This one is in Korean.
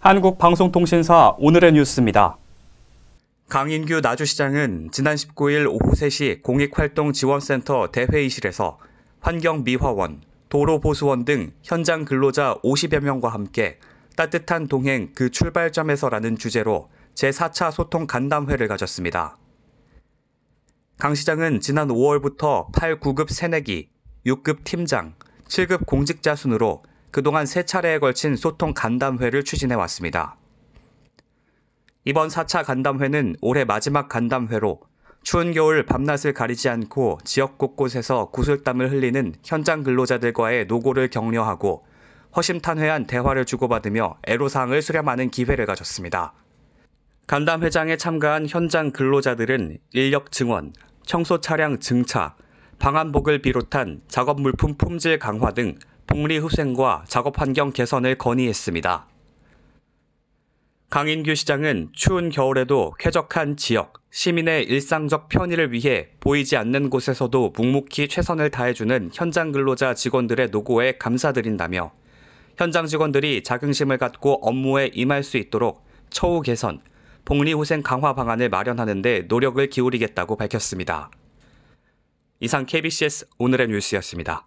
한국방송통신사 오늘의 뉴스입니다. 강인규 나주시장은 지난 19일 오후 3시 공익활동지원센터 대회의실에서 환경미화원, 도로보수원 등 현장 근로자 50여 명과 함께 따뜻한 동행 그 출발점에서라는 주제로 제4차 소통 간담회를 가졌습니다. 강 시장은 지난 5월부터 8, 9급 새내기, 6급 팀장, 7급 공직자 순으로 그동안 세 차례에 걸친 소통 간담회를 추진해 왔습니다. 이번 4차 간담회는 올해 마지막 간담회로 추운 겨울 밤낮을 가리지 않고 지역 곳곳에서 구슬땀을 흘리는 현장 근로자들과의 노고를 격려하고 허심탄회한 대화를 주고받으며 애로사항을 수렴하는 기회를 가졌습니다. 간담회장에 참가한 현장 근로자들은 인력 증원, 청소 차량 증차, 방안복을 비롯한 작업 물품 품질 강화 등 복리 흡생과 작업 환경 개선을 건의했습니다. 강인규 시장은 추운 겨울에도 쾌적한 지역, 시민의 일상적 편의를 위해 보이지 않는 곳에서도 묵묵히 최선을 다해주는 현장 근로자 직원들의 노고에 감사드린다며 현장 직원들이 자긍심을 갖고 업무에 임할 수 있도록 처우 개선, 복리후생 강화 방안을 마련하는데 노력을 기울이겠다고 밝혔습니다. 이상 KBCS 오늘의 뉴스였습니다.